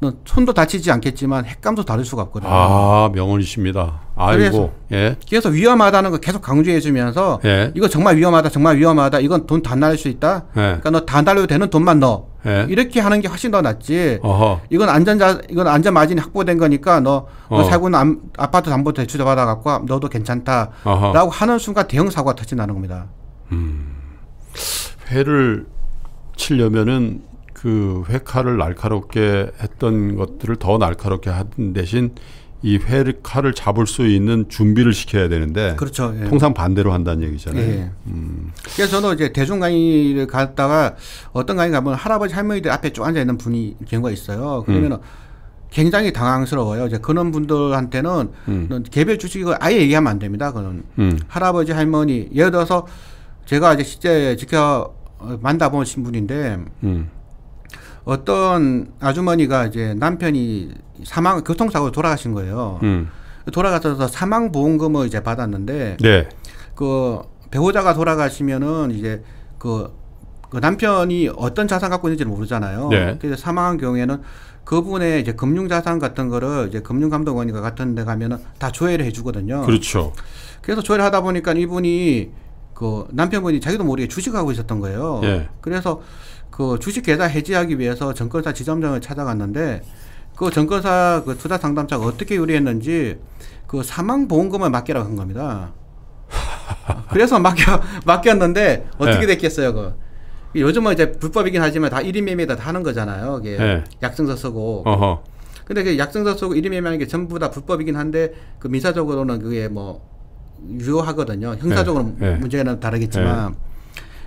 어, 손도 다치지 않겠지만 핵감도 다를 수가 없거든요. 아 명언이십니다. 아이고. 그래서, 예. 그래 위험하다는 거 계속 강조해주면서 예. 이거 정말 위험하다, 정말 위험하다. 이건 돈 다 날 수 있다. 예. 그러니까 너 다 날려도 되는 돈만 넣어. 예. 이렇게 하는 게 훨씬 더 낫지. 어허. 이건 안전자 이건 안전 마진이 확보된 거니까 너, 너 어. 살고 있는 암, 아파트 담보 대출 받아 갖고 너도 괜찮다라고 어허. 하는 순간 대형 사고가 터진다는 겁니다. 음. 회를 치려면은 그 회칼을 날카롭게 했던 것들을 더 날카롭게 하는 대신 이 회칼을 잡을 수 있는 준비를 시켜야 되는데 그렇죠. 예. 통상 반대로 한다는 얘기잖아요. 예. 음. 그래서 저는 이제 대중 강의를 갔다가 어떤 강의 가면 할아버지 할머니들 앞에 쭉 앉아 있는 분이 경우가 있어요. 그러면 음. 굉장히 당황스러워요. 이제 그런 분들한테는 음. 개별 주식을 아예 얘기하면 안 됩니다. 그는 음. 할아버지 할머니 예를 들어서 제가 이제 실제 지켜 만나 보신 분인데 음. 어떤 아주머니가 이제 남편이 사망 교통사고 로 돌아가신 거예요. 음. 돌아가셔서 사망 보험금을 이제 받았는데 네. 그 배우자가 돌아가시면은 이제 그, 그 남편이 어떤 자산 갖고 있는지는 모르잖아요. 네. 그래서 사망한 경우에는 그분의 이제 금융자산 같은 거를 이제 금융감독원인가 같은 데 가면은 다 조회를 해주거든요. 그렇죠. 그래서 조회를 하다 보니까 이분이 그 남편분이 자기도 모르게 주식하고 있었던 거예요. 예. 그래서 그 주식 계좌 해지하기 위해서 증권사 지점장을 찾아갔는데 그 증권사 그 투자 상담자가 어떻게 요리했는지 그 사망 보험금을 맡기라고 한 겁니다. *laughs* 그래서 맡겨 맡겼는데 어떻게 네. 됐겠어요 그. 요즘은 이제 불법이긴 하지만 다 1인 매매다 하는 거잖아요. 이게 네. 약증서 쓰고. 어허. 근데 그 약증서 쓰고 1인 매매하는 게 전부 다 불법이긴 한데 그 민사적으로는 그게 뭐 유효하거든요. 형사적으로 네. 네. 문제는 다르겠지만 네.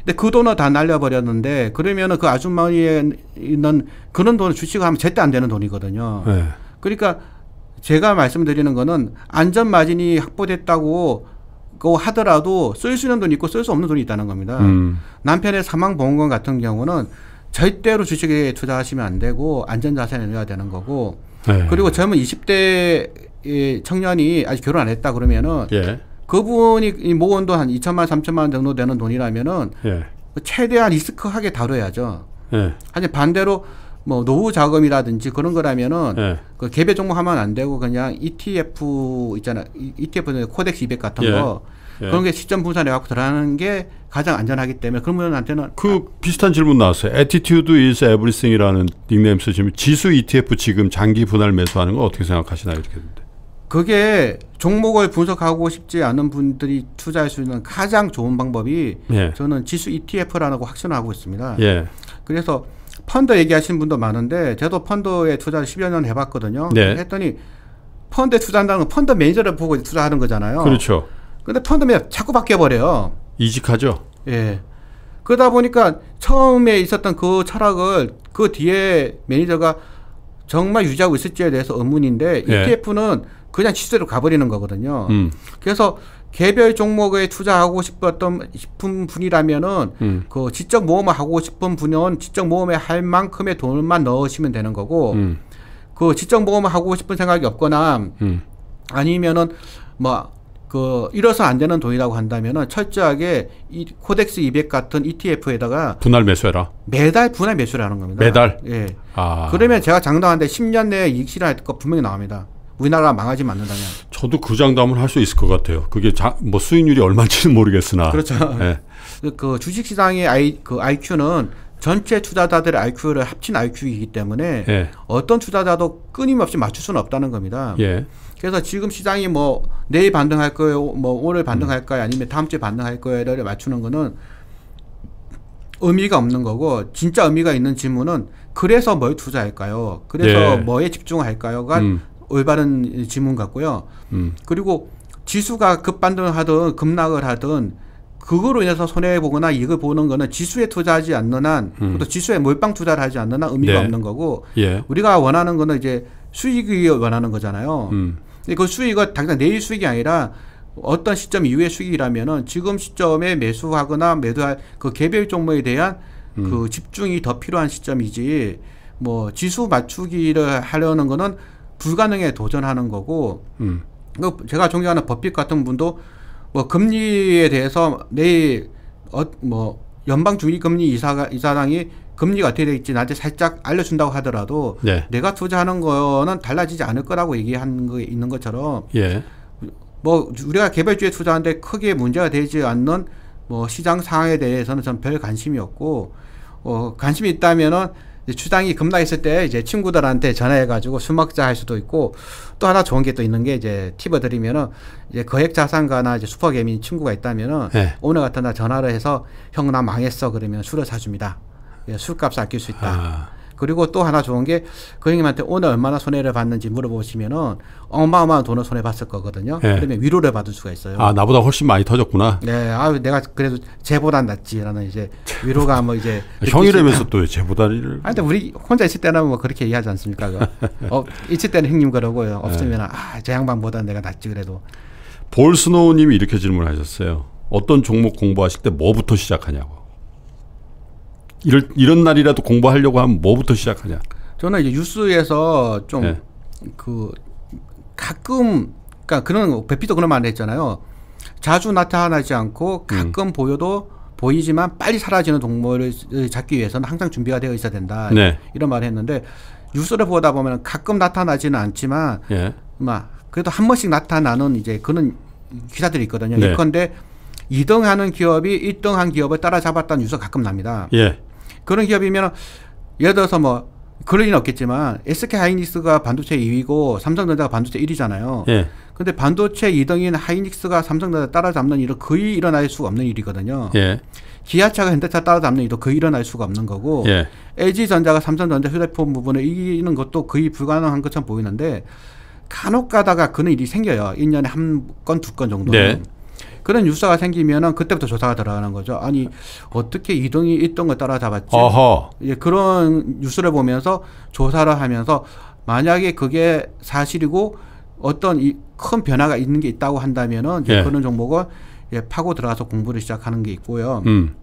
근데 그 돈을 다 날려버렸는데 그러면은 그 아주머니에 있는 그런 돈을 주식을 하면 절대 안 되는 돈이거든요. 네. 그러니까 제가 말씀드리는 거는 안전 마진이 확보됐다고 그 하더라도 쓸 수 있는 돈이 있고 쓸 수 없는 돈이 있다는 겁니다. 음. 남편의 사망 보험금 같은 경우는 절대로 주식에 투자하시면 안 되고 안전 자산에 넣어야 되는 거고 네. 그리고 젊은 20대 청년이 아직 결혼 안 했다 그러면은 예. 그분이 모원도 한 2천만 원, 3천만 원 정도 되는 돈이라면은 예. 최대한 리스크하게 다뤄야죠. 예. 아니 반대로 뭐 노후 자금이라든지 그런 거라면은 예. 그 개별 종목 하면 안 되고 그냥 ETF 있잖아. ETF는 코덱스 200 같은 예. 거 예. 그런 게 시점 분산해 갖고 들어가는 게 가장 안전하기 때문에 그런 분한테는 그 아, 비슷한 질문 나왔어요. Attitude is everything이라는 닉네임 쓰시면 지수 ETF 지금 장기 분할 매수하는 거 어떻게 생각하시나요? 이렇게 그게 종목을 분석하고 싶지 않은 분들이 투자할 수 있는 가장 좋은 방법이 예. 저는 지수 ETF라고 확신하고 있습니다. 예. 그래서 펀드 얘기하시는 분도 많은데 저도 펀드에 투자를 10여 년 해봤거든요. 네. 했더니 펀드에 투자한다는 건 펀드 매니저를 보고 투자하는 거잖아요. 그렇죠. 근데 펀드 매니저 자꾸 바뀌어버려요. 이직하죠. 예. 그러다 보니까 처음에 있었던 그 철학을 그 뒤에 매니저가 정말 유지하고 있을지에 대해서 의문인데 예. ETF는 그냥 시세로 가버리는 거거든요. 음. 그래서 개별 종목에 투자하고 싶었던 싶은 분이라면은 음. 그 지적 모험을 하고 싶은 분은 지적 모험에 할 만큼의 돈만 넣으시면 되는 거고 음. 그 지적 모험을 하고 싶은 생각이 없거나 음. 아니면은 뭐그 잃어서 안 되는 돈이라고 한다면은 철저하게 이 코덱스 200 같은 ETF에다가 분할 매수해라. 매달 분할 매수를 하는 겁니다. 매달. 예. 아. 그러면 제가 장담하는데 10년 내에 이익 실현할 거 분명히 나옵니다. 우리나라 망하지 않는다면 저도 그 장담을 할 수 있을 것 같아요. 그게 자, 뭐 수익률이 얼마인지는 모르겠으나 그렇죠. 네. 그 주식 시장의 아이 그 IQ는 전체 투자자들의 IQ를 합친 IQ이기 때문에 예. 어떤 투자자도 끊임없이 맞출 수는 없다는 겁니다. 예. 그래서 지금 시장이 뭐 내일 반등할 거예요, 뭐 오늘 반등할 음. 거예요, 아니면 다음 주에 반등할 거예요를 맞추는 거는 의미가 없는 거고 진짜 의미가 있는 질문은 그래서 뭘 투자할까요? 그래서 예. 뭐에 집중할까요?가 음. 올바른 질문 같고요. 음. 그리고 지수가 급반등을 하든 급락을 하든 그거로 인해서 손해 보거나 이익을 보는 거는 지수에 투자하지 않는 한, 음. 지수에 몰빵 투자를 하지 않는 한 의미가 네. 없는 거고 예. 우리가 원하는 거는 이제 수익이 원하는 거잖아요. 음. 그 수익은 당장 내일 수익이 아니라 어떤 시점 이후의 수익이라면은 지금 시점에 매수하거나 매도할 그 개별 종목에 대한 음. 그 집중이 더 필요한 시점이지 뭐 지수 맞추기를 하려는 거는 불가능에 도전하는 거고 음. 그 제가 존경하는 법핏 같은 분도 뭐 금리에 대해서 내일 어, 뭐 연방 중위금리 이사 이사장이 금리가 어떻게 돼 있지 나한테 살짝 알려준다고 하더라도 네. 내가 투자하는 거는 달라지지 않을 거라고 얘기하는게 있는 것처럼 예. 뭐 우리가 개별주에 투자하는데 크게 문제가 되지 않는 뭐 시장 상황에 대해서는 전 별 관심이 없고 어 관심이 있다면은 주당이 급락했을 때 이제 친구들한테 전화해가지고 수 먹자 할 수도 있고 또 하나 좋은 게 또 있는 게 이제 팁을 드리면은 이제 거액 자산가나 이제 슈퍼개미 친구가 있다면은 네. 오늘 같은 날 전화를 해서 형 나 망했어 그러면 술을 사줍니다. 예, 술값 아낄 수 있다. 아. 그리고 또 하나 좋은 게 고객님한테 오늘 얼마나 손해를 봤는지 물어보시면은 어마어마한 돈을 손해 봤을 거거든요. 네. 그러면 위로를 받을 수가 있어요. 아 나보다 훨씬 많이 터졌구나. 네, 아 내가 그래도 쟤보단 낫지라는 이제 위로가 뭐 이제 *laughs* 형이라면서 또 쟤보다를. 아 근데 우리 혼자 있을 때는 뭐 그렇게 이해하지 않습니까? 어 *laughs* 있을 때는 형님 그러고요. 예. 없으면 네. 아저 양반보다 내가 낫지 그래도. 볼스노우님이 이렇게 질문하셨어요. 어떤 종목 공부하실 때 뭐부터 시작하냐고. 이럴, 이런 날이라도 공부하려고 하면 뭐부터 시작하냐? 저는 이제 뉴스에서 좀그 네. 그 가끔 그러니까 그런 배피도 그런 말을 했잖아요. 자주 나타나지 않고 가끔 음. 보여도 보이지만 빨리 사라지는 동물을 잡기 위해서는 항상 준비가 되어 있어야 된다. 네. 이런 말을 했는데 뉴스를 보다 보면 가끔 나타나지는 않지만 예. 막 그래도 한 번씩 나타나는 이제 그런 기사들이 있거든요. 네. 예컨대 2등하는 기업이 1등한 기업을 따라잡았다는 뉴스가 가끔 납니다. 예. 그런 기업이면 예를 들어서 뭐 그럴 일은 없겠지만 SK 하이닉스가 반도체 2위고 삼성전자가 반도체 1위잖아요. 예. 근데 반도체 2등인 하이닉스가 삼성전자 따라잡는 일은 거의 일어날 수가 없는 일이거든요. 예. 기아차가 현대차 따라잡는 일도 거의 일어날 수가 없는 거고 예. LG전자가 삼성전자 휴대폰 부분을 이기는 것도 거의 불가능한 것처럼 보이는데 간혹 가다가 그런 일이 생겨요. 1년에 한 건, 두 건 정도는. 네. 그런 유사가 생기면은 그때부터 조사가 들어가는 거죠. 아니 어떻게 이동이 있던 걸 따라잡았지? 어허. 예, 그런 뉴스를 보면서 조사를 하면서 만약에 그게 사실이고 어떤 이 큰 변화가 있는 게 있다고 한다면은 이제 예. 그런 정보가 예, 파고 들어가서 공부를 시작하는 게 있고요. 음.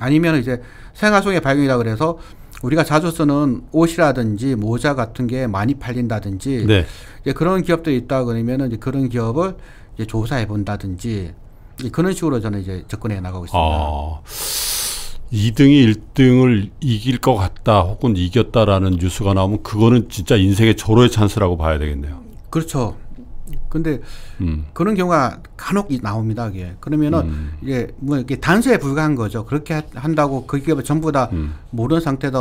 아니면 이제 생활 속의 발견이라 그래서 우리가 자주 쓰는 옷이라든지 모자 같은 게 많이 팔린다든지 네. 이제 그런 기업들이 있다 그러면은 이제 그런 기업을 이제 조사해 본다든지 예, 그런 식으로 저는 이제 접근해 나가고 있습니다. 아, 이등이 1등을 이길 것 같다 혹은 이겼다라는 뉴스가 나오면 그거는 진짜 인생의 절호의 찬스라고 봐야 되겠네요. 그렇죠. 근데 음. 그런 경우가 간혹 나옵니다. 이게 그러면은 음. 이게 뭐 이게 단서에 불과한 거죠. 그렇게 한다고 그게 뭐 전부 다 음. 모르는 상태다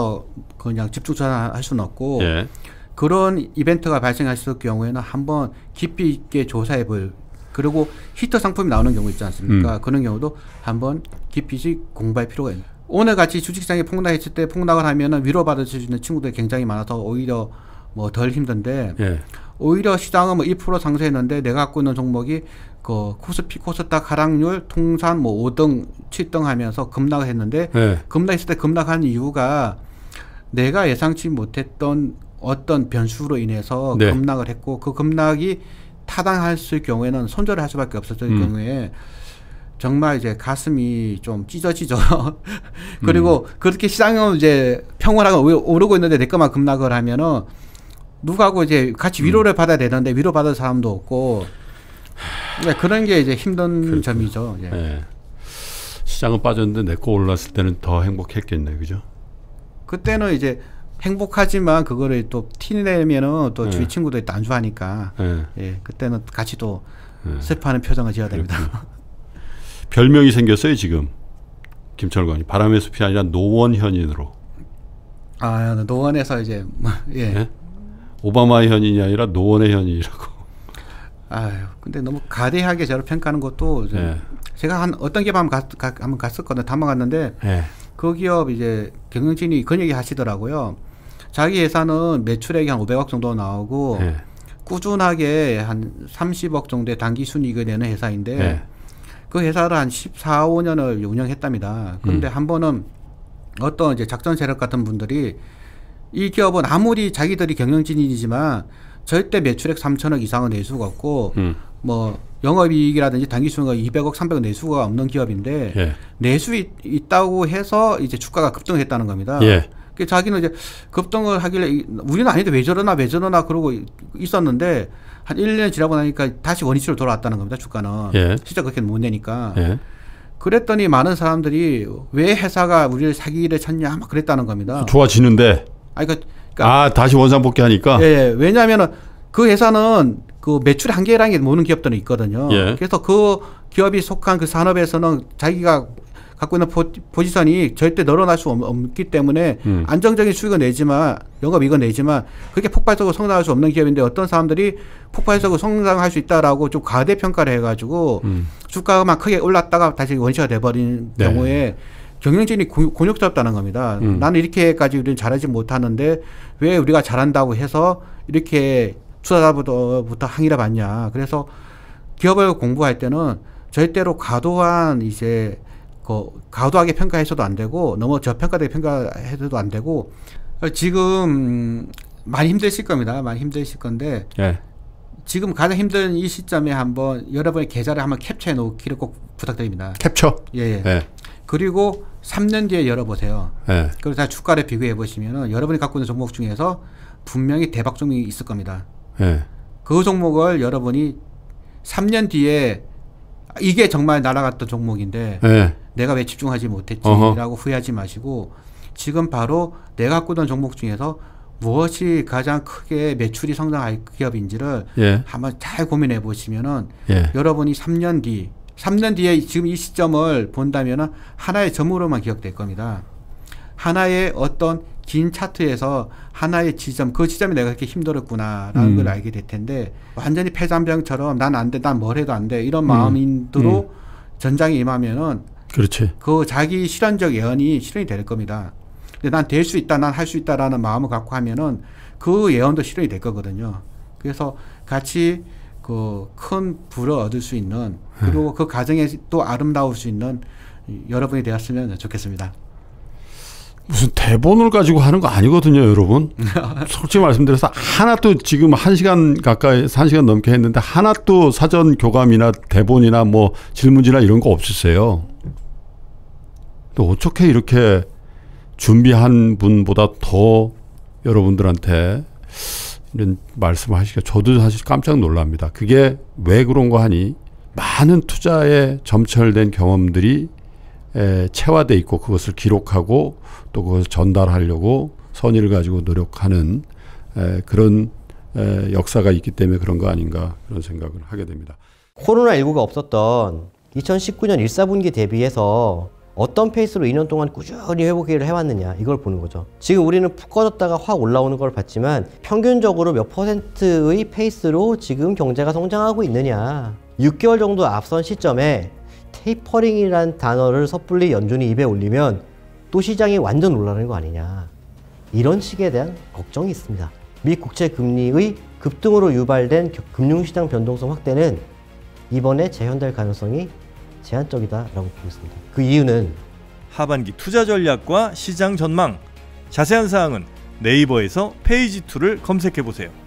그냥 집중전할 수는 없고 예. 그런 이벤트가 발생했을 경우에는 한번 깊이 있게 조사해 볼 그리고 히터 상품이 나오는 경우 있지 않습니까? 음. 그런 경우도 한번 깊이 공부할 필요가 있는. 오늘 같이 주식시장에 폭락했을 때 폭락을 하면은 위로받을 수 있는 친구들이 굉장히 많아서 오히려 뭐 덜 힘든데 예. 오히려 시장은 뭐 1% 상승했는데 내가 갖고 있는 종목이 그 코스피 코스닥 하락률 통산 뭐 5등 7등 하면서 급락을 했는데 예. 급락했을 때 급락한 이유가 내가 예상치 못했던 어떤 변수로 인해서 네. 급락을 했고 그 급락이 타당할 수 경우에는 손절을 할 수밖에 없었던 음. 경우에 정말 이제 가슴이 좀 찢어지죠. *laughs* 그리고 음. 그렇게 시장은 이제 평온하고 오르고 있는데 내 것만 급락을 하면은 누가고 이제 같이 음. 위로를 음. 받아야 되는데 위로 받을 사람도 없고 네, 그런 게 이제 힘든 그렇구나. 점이죠. 예. 네. 시장은 빠졌는데 내 거 올랐을 때는 더 행복했겠네요, 그죠? 그때는 이제 행복하지만 그거를 또 티내면은 또 네. 주위 친구들이 또안 좋아하니까 네. 예, 그때는 같이 또 네. 슬퍼하는 표정을 지어야 됩니다. *laughs* 별명이 생겼어요 지금 김철관이 바람의 숲이 아니라 노원현인으로. 아 네, 노원에서 이제 뭐, 예. 네? 오바마의 현인이 아니라 노원의 현인이라고. *laughs* 아유 근데 너무 가대하게 저를 평가하는 것도 네. 제가 한 어떤 게업 한번, 갔, 한번 갔었거든요 담아갔는데 네. 그 기업 이제 경영진이 그 얘기 하시더라고요 자기 예산은 매출액이 한 500억 정도 나오고 네. 꾸준하게 한 30억 정도의 단기 순이익을 내는 회사인데 네. 그 회사를 한 14, 5년을 운영했답니다. 그런데 음. 한 번은 어떤 이제 작전 세력 같은 분들이 이 기업은 아무리 자기들이 경영진이지만 절대 매출액 3천억 이상은 낼 수가 없고 음. 뭐 영업이익이라든지 단기순이익 200억, 300억 낼 수가 없는 기업인데 예. 내수 있, 다고 해서 이제 주가가 급등했다는 겁니다. 예. 그 자기는 이제 급등을 하길래 우리는 아닌데 왜 저러나 왜 저러나 그러고 있었는데 한 1년 지나고 나니까 다시 원위치로 돌아왔다는 겁니다. 주가는. 예. 진짜 그렇게 못 내니까. 예. 그랬더니 많은 사람들이 왜 회사가 우리를 사기를쳤냐막 그랬다는 겁니다. 좋아지는데. 아, 그러니까, 그러니까 아 다시 원상복귀 하니까. 예, 예. 왜냐하면은 그 회사는 그 매출 한계라는 게 모는 기업들은 있거든요. 예. 그래서 그 기업이 속한 그 산업에서는 자기가 갖고 있는 보, 지선이 절대 늘어날 수 없기 때문에 음. 안정적인 수익을 내지만 영업 이익을 내지만 그렇게 폭발적으로 성장할 수 없는 기업인데 어떤 사람들이 폭발적으로 성장할 수 있다라고 좀 과대평가를 해가지고 음. 주가만 크게 올랐다가 다시 원시가 돼버린 네. 경우에 경영진이 곤욕스럽다는 겁니다. 음. 나는 이렇게까지 우리는 잘하지 못하는데 왜 우리가 잘한다고 해서 이렇게 투자자부터 항의를 받냐. 그래서 기업을 공부할 때는 절대로 과도한 이제 그 과도하게 평가해서도 안 되고 너무 저평가되게 평가해도 안 되고 지금 많이 힘드실 겁니다. 많이 힘드실 건데 예. 지금 가장 힘든 이 시점에 한번 여러분의 계좌를 한번 캡처해 놓기를 꼭 부탁드립니다. 캡처. 예. 예. 예. 그리고 3년 뒤에 열어보세요. 예. 그리고 다 주가를 비교해 보시면은 여러분이 갖고 있는 종목 중에서 분명히 대박 종목이 있을 겁니다. 예. 그 종목을 여러분이 3년 뒤에 이게 정말 날아갔던 종목인데 예. 내가 왜 집중하지 못했지라고 후회하지 마시고 지금 바로 내가 꾸던 종목 중에서 무엇이 가장 크게 매출이 성장할 기업인지를 예. 한번 잘 고민해 보시면은 예. 여러분이 3년 뒤, 3년 뒤에 지금 이 시점을 본다면은 하나의 점으로만 기억될 겁니다. 하나의 어떤 긴 차트에서 하나의 지점, 그 지점이 내가 그렇게 힘들었구나라는 음. 걸 알게 될 텐데 완전히 폐잔병처럼난 안 돼, 난 뭘 해도 안 돼 이런 음. 마음인도로 음. 전장에 임하면은 그렇지. 그 자기 실현적 예언이 실현이 될 겁니다. 근데 난 될 수 있다, 난 할 수 있다라는 마음을 갖고 하면은 그 예언도 실현이 될 거거든요. 그래서 같이 그큰 부를 얻을 수 있는 그리고 그 가정에 또 아름다울 수 있는 여러분이 되었으면 좋겠습니다. 무슨 대본을 가지고 하는 거 아니거든요, 여러분. *laughs* 솔직히 말씀드려서 하나도 지금 한 시간 가까이, 한 시간 넘게 했는데 하나도 사전 교감이나 대본이나 뭐 질문지나 이런 거 없으세요. 또 어떻게 이렇게 준비한 분보다 더 여러분들한테 이런 말씀을 하시니까 저도 사실 깜짝 놀랍니다. 그게 왜 그런가 하니 많은 투자에 점철된 경험들이 에, 체화돼 있고 그것을 기록하고 또 그것을 전달하려고 선의를 가지고 노력하는 에, 그런 에, 역사가 있기 때문에 그런 거 아닌가 그런 생각을 하게 됩니다. 코로나19가 없었던 2019년 1, 4분기 대비해서 어떤 페이스로 2년 동안 꾸준히 회복기를 해왔느냐 이걸 보는 거죠 지금 우리는 푹 꺼졌다가 확 올라오는 걸 봤지만 평균적으로 몇 퍼센트의 페이스로 지금 경제가 성장하고 있느냐 6개월 정도 앞선 시점에 테이퍼링이란 단어를 섣불리 연준이 입에 올리면 또 시장이 완전 올라가는 거 아니냐 이런 식에 대한 걱정이 있습니다 미 국채 금리의 급등으로 유발된 금융시장 변동성 확대는 이번에 재현될 가능성이 제한적이다라고 보겠습니다그 이유는 하반기 투자 전략과 시장 전망 자세한 사항은 네이버에서 페이지2를 검색해 보세요.